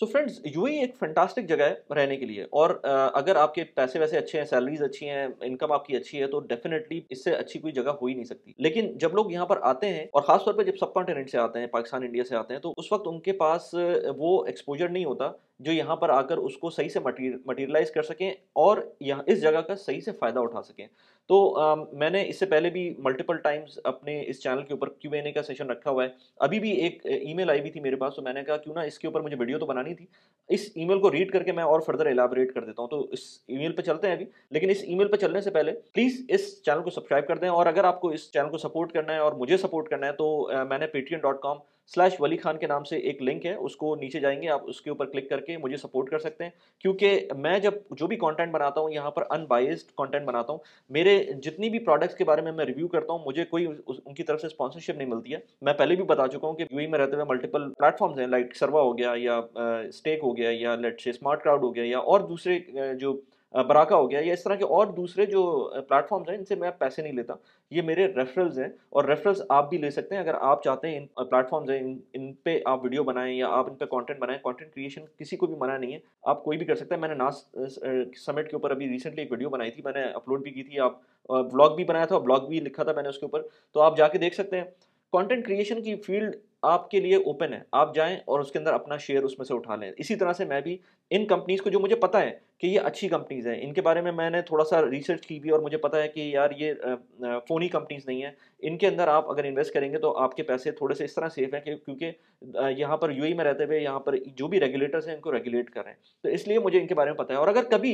So friends you एक fantastic जगह है रहने के लिए और अगर आपके पैसे वैसे अच्छे हैं सैलरीज अच्छी हैं इनकम आपकी अच्छी है तो डेफिनेटली इससे अच्छी कोई जगह हो ही नहीं सकती लेकिन जब लोग यहाँ पर आते हैं और खासतौर पर जब सब कॉन्टिनेंट से आते हैं पाकिस्तान इंडिया से आते हैं तो उस वक्त उनके पास वो एक्सपोजर नहीं होता जो यहाँ पर आकर उसको सही से मटीरियलाइज कर सकें और यहाँ इस जगह का सही से फ़ायदा उठा सकें तो आ, मैंने इससे पहले भी मल्टीपल टाइम्स अपने इस चैनल के ऊपर क्यू एन ए का सेशन रखा हुआ है अभी भी एक ईमेल आई हुई थी मेरे पास तो मैंने कहा क्यों ना इसके ऊपर मुझे वीडियो तो बनानी थी इस ईमेल को रीड करके मैं और फर्दर एलाबरेट कर देता हूँ तो इस ईमेल पर चलते हैं अभी लेकिन इस ईमेल पर चलने से पहले प्लीज़ इस चैनल को सब्सक्राइब कर दें और अगर आपको इस चैनल को सपोर्ट करना है और मुझे सपोर्ट करना है तो आ, मैंने Paytm dot com slash Wali Khan के नाम से एक लिंक है उसको नीचे जाएंगे आप उसके ऊपर क्लिक करके मुझे सपोर्ट कर सकते हैं क्योंकि मैं जब जो भी कंटेंट बनाता हूँ यहाँ पर अनबाइस्ड कंटेंट बनाता हूँ मेरे जितनी भी प्रोडक्ट्स के बारे में मैं रिव्यू करता हूँ मुझे कोई उनकी तरफ से स्पॉन्सरशिप नहीं मिलती है मैं पहले भी बता चुका हूँ कि यू में रहते हुए मल्टीपल प्लेटफॉर्म्स हैं लाइक सर्वा हो गया या स्टेक हो गया या लेट से स्मार्ट क्राउड हो गया या और दूसरे जो बराका हो गया या इस तरह के और दूसरे जो प्लेटफॉर्म्स हैं इनसे मैं पैसे नहीं लेता ये मेरे रेफरल्स हैं और रेफरल्स आप भी ले सकते हैं अगर आप चाहते हैं इन प्लेटफॉर्म्स हैं इन इन पे आप वीडियो बनाएं या आप इन पे कंटेंट बनाएं कंटेंट क्रिएशन किसी को भी मना नहीं है आप कोई भी कर सकते हैं मैंने नास समिट के ऊपर अभी रिसेंटली एक वीडियो बनाई थी मैंने अपलोड भी की थी आप ब्लॉग भी बनाया था ब्लॉग भी लिखा था मैंने उसके ऊपर तो आप जाके देख सकते हैं कॉन्टेंट क्रिएशन की फील्ड आपके लिए ओपन है आप जाएं और उसके अंदर अपना शेयर उसमें से उठा लें इसी तरह से मैं भी इन कंपनीज़ को जो मुझे पता है कि ये अच्छी कंपनीज़ हैं इनके बारे में मैंने थोड़ा सा रिसर्च की भी और मुझे पता है कि यार ये फ़ोनी कंपनीज़ नहीं है इनके अंदर आप अगर इन्वेस्ट करेंगे तो आपके पैसे थोड़े से इस तरह सेफ हैं क्योंकि यहाँ पर यू में रहते हुए यहाँ पर जो भी रेगुलेटर्स हैं इनको रेगुलेट कर रहे हैं तो इसलिए मुझे इनके बारे में पता है और अगर कभी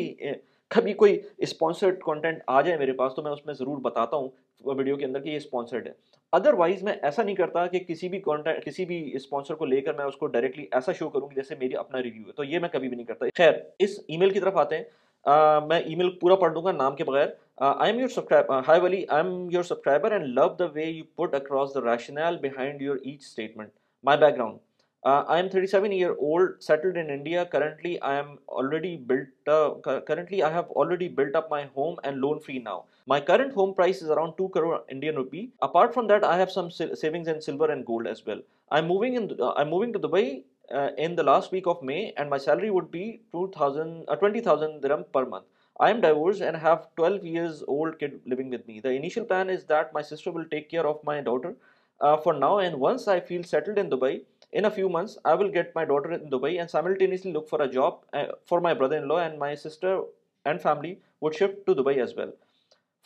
कभी कोई स्पॉन्सर्ड कंटेंट आ जाए मेरे पास तो मैं उसमें ज़रूर बताता हूँ वीडियो के अंदर कि ये स्पॉन्सर्ड है अदरवाइज मैं ऐसा नहीं करता कि किसी भी कॉन्टेंट किसी भी स्पॉन्सर को लेकर मैं उसको डायरेक्टली ऐसा शो करूँगी जैसे मेरी अपना रिव्यू है तो ये मैं कभी भी नहीं करता खैर इस ईमेल की तरफ आते हैं आ, मैं ईमेल पूरा पढ़ दूंगा नाम के बगैर I am your subscriber hi Wali I am your subscriber and love the way you put across the rational behind your each statement my background Uh, I am 37 year old, settled in India. Currently, I am already built. Uh, currently, I have already built up my home and loan free now. My current home price is around 2 crore Indian rupee. Apart from that, I have some savings in silver and gold as well. I'm moving in. Uh, I'm moving to Dubai uh, in the last week of May, and my salary would be 2,000, uh, 20,000 dirham per month. I am divorced and have 12 years old kid living with me. The initial plan is that my sister will take care of my daughter uh, for now, and once I feel settled in Dubai in a few months i will get my daughter in dubai and simultaneously look for a job uh, for my brother-in-law and my sister and family would shift to dubai as well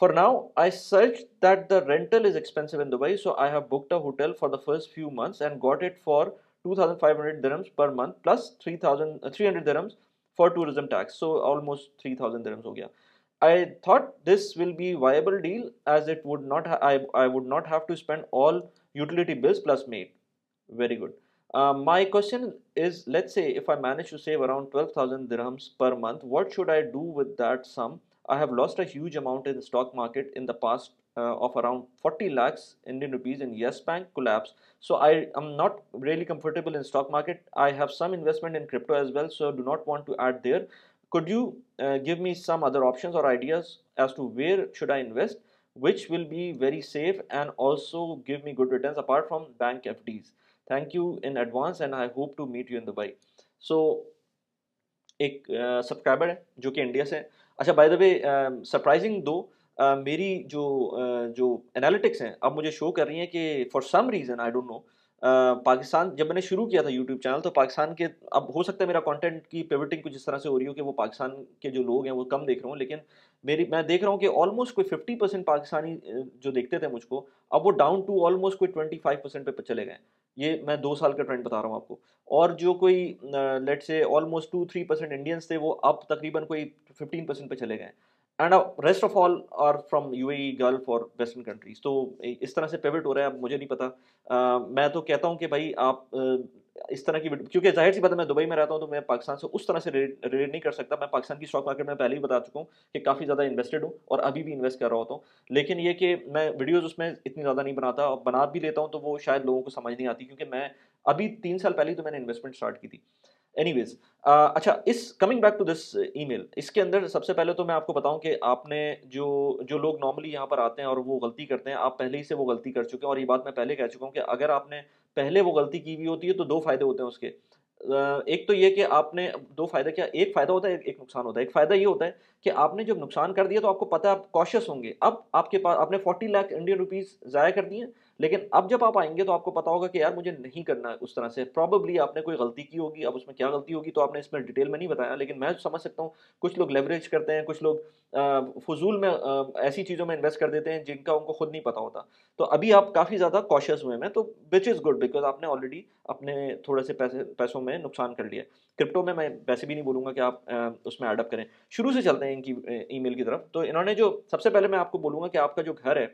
for now i searched that the rental is expensive in dubai so i have booked a hotel for the first few months and got it for 2500 dirhams per month plus 3000 uh, 300 dirhams for tourism tax so almost 3000 dirhams ho gaya. i thought this will be viable deal as it would not I, I would not have to spend all utility bills plus maid very good uh, my question is let's say if I manage to save around 12,000 dirhams per month, what should I do with that sum? I have lost a huge amount in the stock market in the past uh, of around 40 lakhs Indian rupees in Yes Bank collapse. So I am not really comfortable in stock market. I have some investment in crypto as well, so do not want to add there. Could you uh, give me some other options or ideas as to where should I invest, which will be very safe and also give me good returns apart from bank FDs? Thank you in advance and I hope to meet you in Dubai so एक subscriber uh, है जो कि India से है अच्छा by the way surprising दो uh, मेरी जो uh, जो एनालिटिक्स हैं अब मुझे शो कर रही हैं कि for some reason I don't know Pakistan जब मैंने शुरू किया था यूट्यूब चैनल तो पाकिस्तान के अब हो सकता है मेरा कंटेंट की पिवटिंग कुछ इस तरह से हो रही हो कि वो पाकिस्तान के जो लोग हैं वो कम देख रहे हो लेकिन मेरी मैं देख रहा हूँ कि ऑलमोस्ट कोई फिफ्टी परसेंट पाकिस्तानी जो देखते थे मुझको अब वो डाउन टू ऑलमोस्ट कोई ट्वेंटी फाइव परसेंट पर चले गए ये मैं दो साल का ट्रेंड बता रहा हूँ आपको और जो कोई let's say almost two three percent Indians थे वो अब तकरीबन कोई फिफ्टीन परसेंट पर चले गए and rest of all are from U A Gulf और वेस्टर्न कंट्रीज तो इस तरह से पेविट हो रहा है अब मुझे नहीं पता uh, मैं तो कहता हूँ कि भाई आप इस तरह की क्योंकि जाहिर सी बात है मैं दुबई में रहता हूँ तो मैं पाकिस्तान से उस तरह से रिलेट नहीं कर सकता मैं पाकिस्तान की स्टॉक मार्केट में पहले ही बता चुका हूँ कि काफ़ी ज़्यादा इन्वेस्टेड हूँ और अभी भी इन्वेस्ट कर रहा होता हूँ लेकिन ये कि मैं वीडियोज़ उसमें इतनी ज़्यादा नहीं बनाता और बना भी लेता हूँ तो वो शायद लोगों को समझ नहीं आती क्योंकि मैं अभी तीन साल पहले ही तो मैंने इन्वेस्टमेंट स्टार्ट की थी एनी वेज अच्छा इस coming back to this email इसके अंदर सबसे पहले तो मैं आपको बताऊं कि आपने जो जो लोग नॉर्मली यहाँ पर आते हैं और वो गलती करते हैं आप पहले ही से वो गलती कर चुके हैं और ये बात मैं पहले कह चुका हूँ कि अगर आपने पहले वो गलती की हुई होती है तो दो फायदे होते हैं उसके एक तो ये कि आपने दो फायदा क्या एक फायदा होता है एक नुकसान होता है एक फायदा ये होता है कि आपने जब नुकसान कर दिया तो आपको पता है आप कॉशियस होंगे अब आपके पास आपने 40 लाख इंडियन रुपीस ज़ाया कर दिए लेकिन अब जब आप आएंगे तो आपको पता होगा कि यार मुझे नहीं करना उस तरह से प्रॉबली आपने कोई गलती की होगी अब उसमें क्या गलती होगी तो आपने इसमें डिटेल में नहीं बताया लेकिन मैं समझ सकता हूँ कुछ लोग लेवरेज करते हैं कुछ लोग फजूल में ऐसी चीज़ों में इन्वेस्ट कर देते हैं जिनका उनको खुद नहीं पता होता तो अभी आप काफ़ी ज़्यादा कॉशियस हुए हैं तो विच इज़ गुड बिकॉज आपने ऑलरेडी अपने थोड़े से पैसे पैसों में नुकसान कर लिया क्रिप्टो में मैं वैसे भी नहीं बोलूँगा कि आप उसमें एडअप करें शुरू से चलते हैं इनकी ई की तरफ तो इन्होंने जो सबसे पहले मैं आपको बोलूँगा कि आपका जो घर है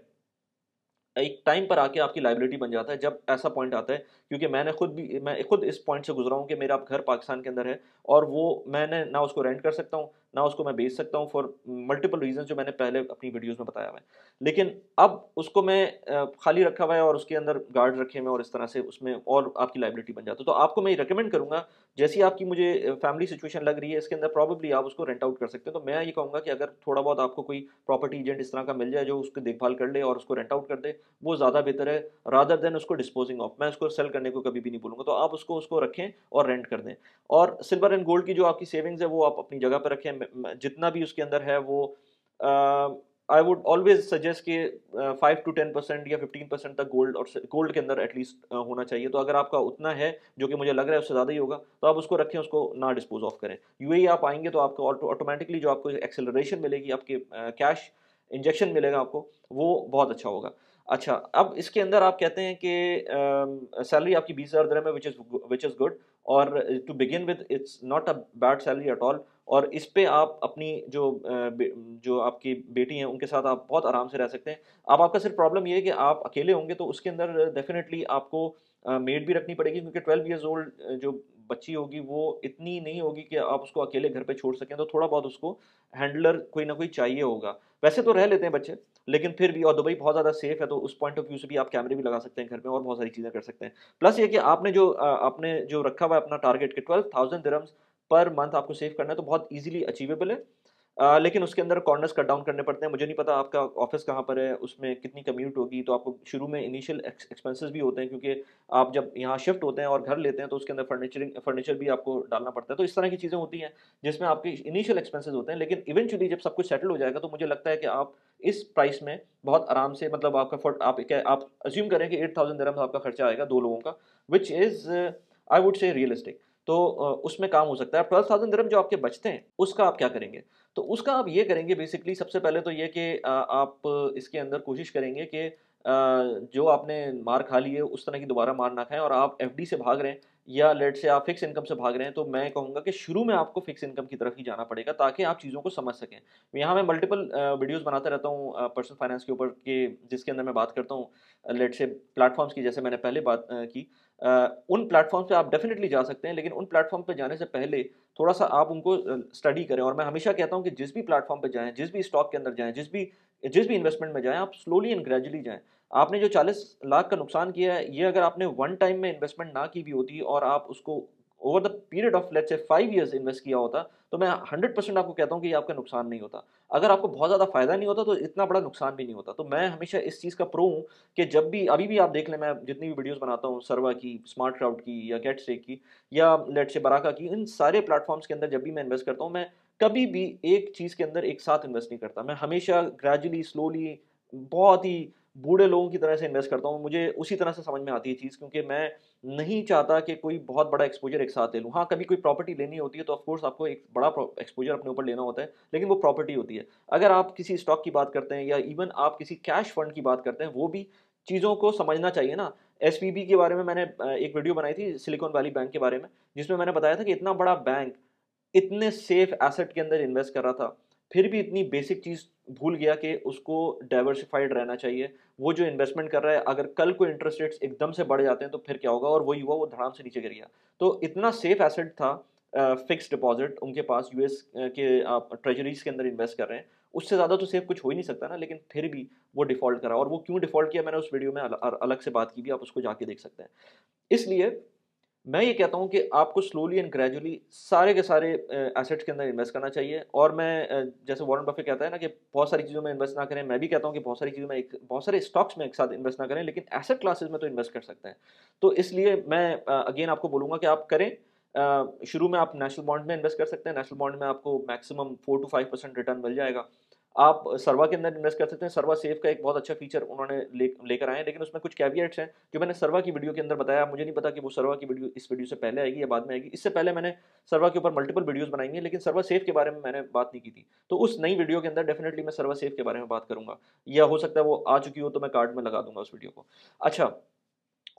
एक टाइम पर आके आपकी लाइबिलिटी बन जाता है जब ऐसा पॉइंट आता है क्योंकि मैंने खुद भी मैं खुद इस पॉइंट से गुजरा हूँ कि मेरा घर पाकिस्तान के अंदर है और वो मैंने ना उसको रेंट कर सकता हूँ ना उसको मैं बेच सकता हूँ फॉर मल्टीपल रीजन जो मैंने पहले अपनी वीडियोज़ में बताया हुआ है लेकिन अब उसको मैं खाली रखा हुआ है और उसके अंदर गार्ड रखे हुए और इस तरह से उसमें और आपकी लाइबिलिटी बन जाती है तो आपको मैं रिकमेंड करूंगा जैसी आपकी मुझे फैमिली सिचुएशन लग रही है इसके अंदर प्रॉबेबली आप उसको रेंट आउट कर सकते हैं तो मैं ये कहूँगा कि अगर थोड़ा बहुत आपको कोई प्रॉपर्टी एजेंट इस तरह का मिल जाए जो उसकी देखभाल कर ले और उसको रेंट आउट कर दे वो ज़्यादा बेहतर है रादर देन उसको डिस्पोजिंग ऑफ मैं उसको सेल करने को कभी भी नहीं बोलूँगा तो आप उसको उसको रखें और रेंट कर दें और सिल्वर एंड गोल्ड की जो आपकी सेविंग्स है वो आप अपनी जगह पर रखें जितना भी उसके अंदर है वो आई वुड ऑलवेज सजेस्ट कि फाइव टू टेन परसेंट या फिफ्टीन परसेंट तक गोल्ड और गोल्ड के अंदर एटलीस्ट uh, होना चाहिए तो अगर आपका उतना है जो कि मुझे लग रहा है उससे ज़्यादा ही होगा तो आप उसको रखें उसको ना डिस्पोज ऑफ करें यू आप आएंगे तो आपको ऑटोमेटिकली जो आपको एक्सेलरेशन मिलेगी आपके कैश uh, इंजेक्शन मिलेगा आपको वो बहुत अच्छा होगा अच्छा अब इसके अंदर आप कहते हैं कि सैलरी आपकी बीस हज़ार दरम है which is which is good और to begin with it's not a bad salary at all और इस पे आप अपनी जो जो आपकी बेटी हैं उनके साथ आप बहुत आराम से रह सकते हैं अब आपका सिर्फ प्रॉब्लम ये है कि आप अकेले होंगे तो उसके अंदर डेफिनेटली आपको मेड भी रखनी पड़ेगी क्योंकि ट्वेल्व ईयर्स ओल्ड जो बच्ची होगी वो इतनी नहीं होगी कि आप उसको अकेले घर पे छोड़ सकें तो थोड़ा बहुत उसको हैंडलर कोई ना कोई चाहिए होगा वैसे तो रह लेते हैं बच्चे लेकिन फिर भी और दुबई बहुत ज़्यादा सेफ है तो उस पॉइंट ऑफ व्यू से भी आप कैमरे भी लगा सकते हैं घर में और बहुत सारी चीज़ें कर सकते हैं प्लस ये कि आपने जो आपने जो रखा हुआ है अपना टारगेट के ट्वेल्व थाउजेंड पर मंथ आपको सेव करना है तो बहुत ईजिली अचीवेबल है आ, लेकिन उसके अंदर कॉर्नर्स कट डाउन करने पड़ते हैं मुझे नहीं पता आपका ऑफिस कहाँ पर है उसमें कितनी कम्यूट होगी तो आपको शुरू में इनिशियल एक्सपेंसेस भी होते हैं क्योंकि आप जब यहाँ शिफ्ट होते हैं और घर लेते हैं तो उसके अंदर फर्नीचरिंग फर्नीचर भी आपको डालना पड़ता है तो इस तरह की चीज़ें होती हैं जिसमें आपके इनिशियल एक्सपेंसिस होते हैं लेकिन इवेंचुअली जब सब कुछ सेटल हो जाएगा तो मुझे लगता है कि आप इस प्राइस में बहुत आराम से मतलब आपका फट आप आप अज्यूम करें कि एट थाउजेंड आपका खर्चा आएगा दो लोगों का which is I would say realistic तो उसमें काम हो सकता है ट्वेल्व थाउजेंड जो आपके बचते हैं उसका आप क्या करेंगे तो उसका आप ये करेंगे बेसिकली सबसे पहले तो ये कि आप इसके अंदर कोशिश करेंगे कि जो आपने मार खा ली है उस तरह की दोबारा मार ना खाएं और आप एफ से भाग रहे हैं या लेट से आप फिक्स इनकम से भाग रहे हैं तो मैं कहूँगा कि शुरू में आपको फिक्स इनकम की तरफ ही जाना पड़ेगा ताकि आप चीज़ों को समझ सकें यहाँ मैं मल्टीपल वीडियोस बनाता रहता हूँ पर्सनल फाइनेंस के ऊपर के जिसके अंदर मैं बात करता हूँ लेट से प्लेटफॉर्म्स की जैसे मैंने पहले बात की उन प्लेटफॉर्म पे आप डेफिनेटली जा सकते हैं लेकिन उन प्लेटफॉर्म पे जाने से पहले थोड़ा सा आप उनको स्टडी करें और मैं हमेशा कहता हूँ कि जिस भी प्लेटफॉर्म पे जाएं जिस भी स्टॉक के अंदर जाएं जिस भी जिस भी इन्वेस्टमेंट में जाएं आप स्लोली एंड ग्रेजुअली जाएं आपने जो 40 लाख का नुकसान किया है ये अगर आपने वन टाइम में इन्वेस्टमेंट ना की भी होती और आप उसको over the period of let's say five years invest किया होता तो मैं हंड्रेड परसेंट आपको कहता हूँ कि आपका नुकसान नहीं होता अगर आपको बहुत ज़्यादा फायदा नहीं होता तो इतना बड़ा नुकसान भी नहीं होता तो मैं हमेशा इस चीज़ का प्रो हूँ कि जब भी अभी भी आप देख लें मैं जितनी भी वीडियोज़ बनाता हूँ सर्वा की स्मार्ट क्राउड की या गेट से की या लेट से बराका की इन सारे प्लेटफॉर्म्स के अंदर जब भी मैं इन्वेस्ट करता हूँ मैं कभी भी एक चीज़ के अंदर एक साथ इन्वेस्ट नहीं करता मैं हमेशा ग्रेजुअली स्लोली बहुत ही बूढ़े लोगों की तरह से इन्वेस्ट करता हूँ मुझे उसी तरह से समझ में आती है चीज़ क्योंकि मैं नहीं चाहता कि कोई बहुत बड़ा एक्सपोजर एक साथ ले लूँ हाँ कभी कोई प्रॉपर्टी लेनी होती है तो ऑफकोर्स आपको एक बड़ा एक्सपोजर अपने ऊपर लेना होता है लेकिन वो प्रॉपर्टी होती है अगर आप किसी स्टॉक की बात करते हैं या इवन आप किसी कैश फंड की बात करते हैं वो भी चीज़ों को समझना चाहिए ना एस के बारे में मैंने एक वीडियो बनाई थी सिलिकॉन वैली बैंक के बारे में जिसमें मैंने बताया था कि इतना बड़ा बैंक इतने सेफ एसेट के अंदर इन्वेस्ट कर रहा था फिर भी इतनी बेसिक चीज़ भूल गया कि उसको डाइवर्सिफाइड रहना चाहिए वो जो इन्वेस्टमेंट कर रहा है अगर कल को इंटरेस्ट रेट्स एकदम से बढ़ जाते हैं तो फिर क्या होगा और वो युवा वो धड़ाम से नीचे गिर गया तो इतना सेफ एसेट था फिक्स डिपॉजिट उनके पास यूएस के आप ट्रेजरीज के अंदर इन्वेस्ट कर रहे हैं उससे ज़्यादा तो सेफ कुछ हो ही नहीं सकता ना लेकिन फिर भी वो डिफ़ॉल्ट करा और वो क्यों डिफ़ॉल्ट किया मैंने उस वीडियो में अल, अलग से बात की भी आप उसको जाके देख सकते हैं इसलिए मैं ये कहता हूँ कि आपको स्लोली एंड ग्रेजुअली सारे के सारे एसेट्स के अंदर इन्वेस्ट करना चाहिए और मैं जैसे वॉरेन बफे कहता है ना कि बहुत सारी चीज़ों में इन्वेस्ट ना करें मैं भी कहता हूँ कि बहुत सारी चीज़ों में एक बहुत सारे स्टॉक्स में एक साथ इन्वेस्ट ना करें लेकिन एसेट क्लासेस में तो इन्वेस्ट कर सकते हैं तो इसलिए मैं अगेन आपको बोलूँगा कि आप करें शुरू में आप नेशनल बॉन्ड में इन्वेस्ट कर सकते हैं नेशनल बॉन्ड में आपको maximum four to five percent return मिल जाएगा आप सर्वा के अंदर इन्वेस्ट कर सकते हैं सर्वा सेफ का एक बहुत अच्छा फीचर उन्होंने लेकर ले आए हैं लेकिन उसमें कुछ कैवियट्स हैं जो मैंने सर्वा की वीडियो के अंदर बताया मुझे नहीं पता कि वो सर्वा की वीडियो इस वीडियो से पहले आएगी या बाद में आएगी इससे पहले मैंने सर्वा के ऊपर मल्टीपल वीडियोज़ बनाई हैं लेकिन सर्वा सेफ के बारे में मैंने बात नहीं की थी तो उस नई वीडियो के अंदर डेफिनेटली मैं सर्वा सेफ के बारे में बात करूँगा या हो सकता है वो आ चुकी हो तो मैं कार्ड में लगा दूंगा उस वीडियो को अच्छा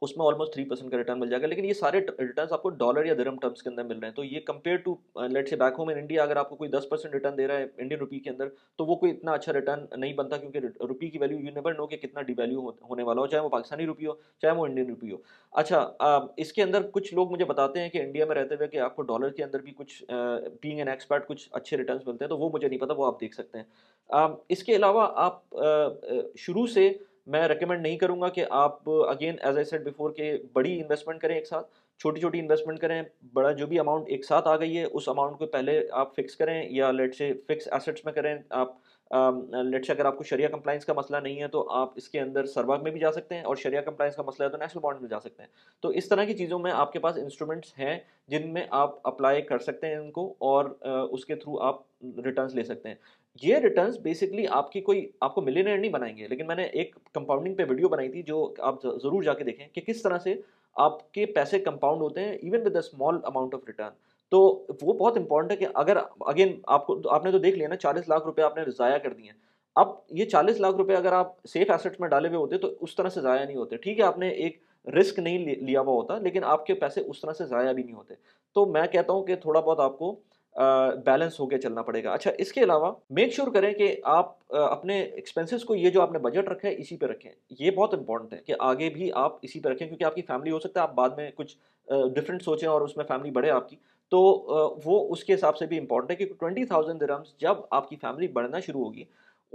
उसमें ऑलमोस्ट थ्री परसेंट का रिटर्न मिल जाएगा लेकिन ये सारे रिटर्न आपको डॉलर या धर्म टर्म्स के अंदर मिल रहे हैं तो ये compare to let's say back home in India अगर आपको कोई दस परसेंट रिटर्न दे रहा है इंडियन रुपी के अंदर तो वो कोई इतना अच्छा रिटर्न नहीं बनता क्योंकि रुपी की वैल्यू यू नेवर नो कि कितना डिवैल्यू होने वाला हो चाहे वो पाकिस्तानी रुपी हो चाहे वो इंडियन रुपी हो अच्छा uh, इसके अंदर कुछ लोग मुझे बताते हैं कि इंडिया में रहते हुए कि आपको डॉलर के अंदर भी कुछ बींग एन एक्सपर्ट कुछ अच्छे रिटर्न मिलते हैं तो वो मुझे नहीं पता वो आप देख सकते हैं um, इसके अलावा आप uh, uh, शुरू से मैं रिकमेंड नहीं करूँगा कि आप again as I said before के बड़ी इन्वेस्टमेंट करें एक साथ छोटी छोटी इन्वेस्टमेंट करें बड़ा जो भी अमाउंट एक साथ आ गई है उस अमाउंट को पहले आप फिक्स करें या लेट से फिक्स एसेट्स में करें आप लेट um, से अगर आपको शरिया कंप्लाइंस का मसला नहीं है तो आप इसके अंदर सरबाग में भी जा सकते हैं और शरिया कंप्लाइंस का मसला है तो नेशनल बॉन्ड में जा सकते हैं तो इस तरह की चीज़ों में आपके पास इंस्ट्रूमेंट्स हैं जिनमें आप अप्लाई कर सकते हैं इनको और uh, उसके थ्रू आप रिटर्न ले सकते हैं ये रिटर्न बेसिकली आपकी कोई आपको मिलीनियर नहीं बनाएंगे लेकिन मैंने एक कंपाउंडिंग पे वीडियो बनाई थी जो आप ज़रूर जाके देखें कि किस तरह से आपके पैसे कंपाउंड होते हैं even with a small amount of return तो वो बहुत इंपॉर्टेंट है कि अगर अगेन आपको तो आपने तो देख लिया ना चालीस लाख रुपये आपने ज़ाया कर दिए अब ये चालीस लाख रुपये अगर आप सेफ एसेट्स में डाले हुए होते तो उस तरह से ज़ाया नहीं होते ठीक है आपने एक रिस्क नहीं लिया हुआ होता लेकिन आपके पैसे उस तरह से ज़ाया भी नहीं होते तो मैं कहता हूँ कि थोड़ा बहुत आपको बैलेंस होकर चलना पड़ेगा अच्छा इसके अलावा मेक श्योर sure करें कि आप अपने एक्सपेंसेस को ये जो आपने बजट रखा है इसी पे रखें ये बहुत इंपॉर्टेंट है कि आगे भी आप इसी पे रखें क्योंकि आपकी फैमिली हो सकता है आप बाद में कुछ डिफरेंट सोचें और उसमें फैमिली बढ़े आपकी तो वो उसके हिसाब से भी इम्पॉर्टेंट है क्योंकि ट्वेंटी थाउजेंड जब आपकी फैमिली बढ़ना शुरू होगी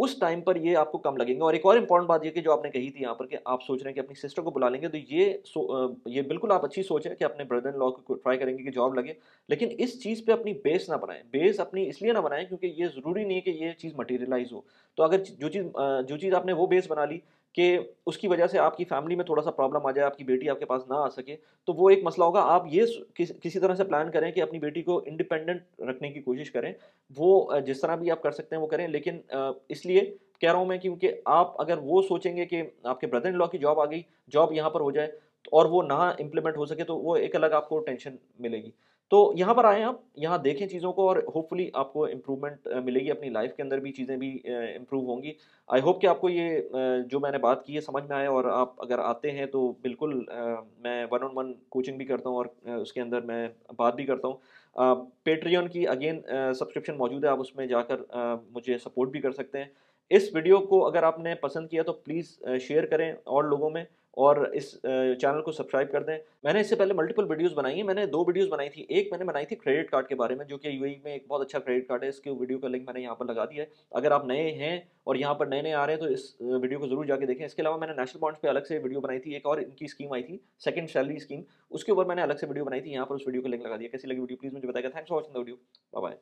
उस टाइम पर ये आपको कम लगेंगे और एक और इंपॉर्टेंट बात ये कि जो आपने कही थी यहाँ पर कि आप सोच रहे हैं कि अपनी सिस्टर को बुला लेंगे तो ये सो, ये बिल्कुल आप अच्छी सोच है कि अपने ब्रदर इन लॉ को ट्राई करेंगे कि जॉब लगे लेकिन इस चीज़ पे अपनी बेस ना बनाएं बेस अपनी इसलिए ना बनाएं क्योंकि ये ज़रूरी नहीं है कि ये चीज़ मटेरियलाइज हो तो अगर जो चीज़ जो चीज़ आपने वो बेस बना ली कि उसकी वजह से आपकी फैमिली में थोड़ा सा प्रॉब्लम आ जाए आपकी बेटी आपके पास ना आ सके तो वो एक मसला होगा आप ये किस, किसी तरह से प्लान करें कि अपनी बेटी को इंडिपेंडेंट रखने की कोशिश करें वो जिस तरह भी आप कर सकते हैं वो करें लेकिन इसलिए कह रहा हूँ मैं क्योंकि आप अगर वो सोचेंगे कि आपके ब्रदर इन लॉ की जॉब आ गई जॉब यहाँ पर हो जाए और वो ना इम्प्लीमेंट हो सके तो वो एक अलग आपको टेंशन मिलेगी तो यहाँ पर आए आप यहाँ देखें चीज़ों को और होपफुली आपको इम्प्रूवमेंट मिलेगी अपनी लाइफ के अंदर भी चीज़ें भी इम्प्रूव होंगी आई होप कि आपको ये जो मैंने बात की है समझ में आए और आप अगर आते हैं तो बिल्कुल मैं वन ऑन वन कोचिंग भी करता हूँ और उसके अंदर मैं बात भी करता हूँ पेट्रियन की अगेन सब्सक्रिप्शन मौजूद है आप उसमें जाकर मुझे सपोर्ट भी कर सकते हैं इस वीडियो को अगर आपने पसंद किया तो प्लीज़ शेयर करें और लोगों में और इस चैनल को सब्सक्राइब कर दें मैंने इससे पहले मल्टीपल वीडियोस बनाई हैं मैंने दो वीडियोस बनाई थी एक मैंने बनाई थी क्रेडिट कार्ड के बारे में जो कि यूएई में एक बहुत अच्छा क्रेडिट कार्ड है इसके वीडियो का लिंक मैंने यहाँ पर लगा दिया है अगर आप नए हैं और यहाँ पर नए नए आ रहे हैं तो इस वीडियो को जरूर जाके देखें इसके अलावा मैंने नेशनल बॉन्ड्स पर अलग से वीडियो बनाई थी एक और इनकी स्कीम आई थी सेकंड सैलरी स्कीम उसके ऊपर मैंने अलग से वीडियो बनाई थी यहाँ पर उस वीडियो का लिंक लगा दिया कैसी लगी वीडियो प्लीज़ मुझे बताया thanks for watching video bye